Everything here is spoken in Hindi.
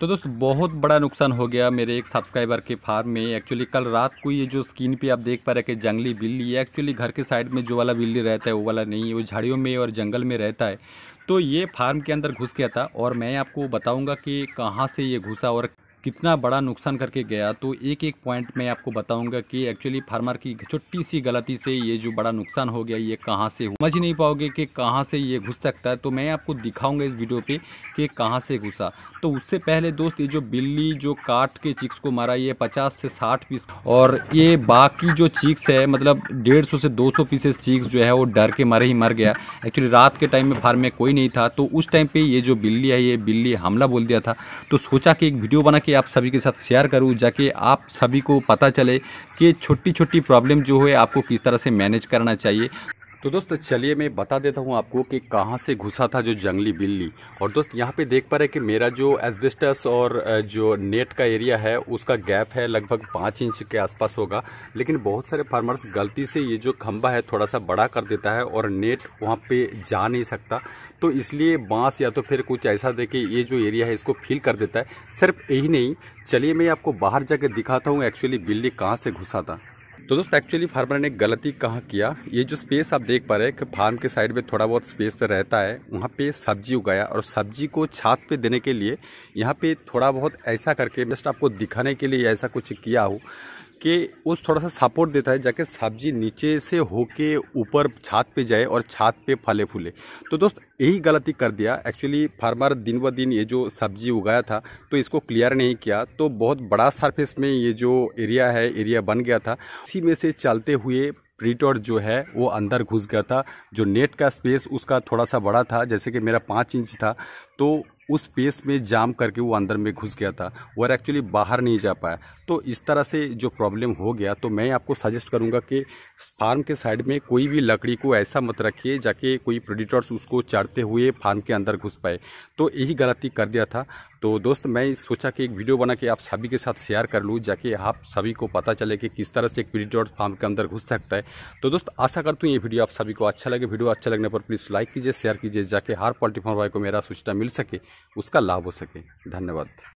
तो दोस्तों बहुत बड़ा नुकसान हो गया मेरे एक सब्सक्राइबर के फार्म में एक्चुअली कल रात को ये जो स्क्रीन पे आप देख पा रहे कि जंगली बिल्ली है एक्चुअली घर के साइड में जो वाला बिल्ली रहता है वो वाला नहीं है वो झाड़ियों में और जंगल में रहता है तो ये फार्म के अंदर घुस गया था और मैं आपको बताऊँगा कि कहाँ से ये घुसा और कितना बड़ा नुकसान करके गया तो एक एक पॉइंट मैं आपको बताऊंगा कि एक्चुअली फार्मर की छोटी सी गलती से ये जो बड़ा नुकसान हो गया ये कहाँ से समझ नहीं पाओगे कि कहाँ से ये घुस सकता है तो मैं आपको दिखाऊंगा इस वीडियो पे कि कहाँ से घुसा तो उससे पहले दोस्त ये जो बिल्ली जो काट के चिक्स को मारा ये पचास से साठ पीस और ये बाकी जो चिक्स है मतलब डेढ़ से दो पीसेस चिक्स जो है वो डर के मारे ही मर गया एक्चुअली रात के टाइम में फार्म में कोई नहीं था तो उस टाइम पर ये जो बिल्ली है ये बिल्ली हमला बोल दिया था तो सोचा कि एक वीडियो बना के ताकि आप सभी के साथ शेयर करूँ जाके आप सभी को पता चले कि छोटी छोटी प्रॉब्लम जो है आपको किस तरह से मैनेज करना चाहिए तो दोस्त चलिए मैं बता देता हूँ आपको कि कहाँ से घुसा था जो जंगली बिल्ली और दोस्त यहाँ पे देख पा रहे कि मेरा जो एजबेस्टस और जो नेट का एरिया है उसका गैप है लगभग पाँच इंच के आसपास होगा लेकिन बहुत सारे फार्मर्स गलती से ये जो खम्बा है थोड़ा सा बड़ा कर देता है और नेट वहाँ पर जा नहीं सकता तो इसलिए बाँस या तो फिर कुछ ऐसा दे कि ये जो एरिया है इसको फील कर देता है सिर्फ यही नहीं चलिए मैं आपको बाहर जाके दिखाता हूँ एक्चुअली बिल्ली कहाँ से घुसा था तो दोस्तों एक्चुअली फार्मर ने गलती कहाँ किया ये जो स्पेस आप देख पा रहे हैं कि फार्म के साइड में थोड़ा बहुत स्पेस तो रहता है वहाँ पे सब्जी उगाया और सब्जी को छात पे देने के लिए यहाँ पे थोड़ा बहुत ऐसा करके जस्ट आपको दिखाने के लिए ऐसा कुछ किया हो के उस थोड़ा सा सपोर्ट देता है जाके सब्जी नीचे से होके ऊपर छात पे जाए और छात पे फले फूले तो दोस्त यही गलती कर दिया एक्चुअली फार्मर दिन ब दिन ये जो सब्जी उगाया था तो इसको क्लियर नहीं किया तो बहुत बड़ा सरफेस में ये जो एरिया है एरिया बन गया था इसी में से चलते हुए प्रीटोर जो है वो अंदर घुस गया था जो नेट का स्पेस उसका थोड़ा सा बड़ा था जैसे कि मेरा पाँच इंच था तो उस पेस में जाम करके वो अंदर में घुस गया था और एक्चुअली बाहर नहीं जा पाया तो इस तरह से जो प्रॉब्लम हो गया तो मैं आपको सजेस्ट करूंगा कि फार्म के साइड में कोई भी लकड़ी को ऐसा मत रखिए जाके कोई प्रोडिटर्स उसको चढ़ते हुए फार्म के अंदर घुस पाए तो यही गलती कर दिया था तो दोस्त मैं सोचा कि एक वीडियो बना के आप सभी के साथ शेयर कर लूँ जाके आप सभी को पता चले कि किस तरह से एक प्रोडिटर्स फार्म के अंदर घुस सकता है तो दोस्त आशा करता हूँ ये वीडियो आप सभी को अच्छा लगे वीडियो अच्छा लगने पर प्लीज़ लाइक कीजिए शेयर कीजिए जाके हर पॉलिटी फॉर्म को मेरा सूचना मिल मिल सके उसका लाभ हो सके धन्यवाद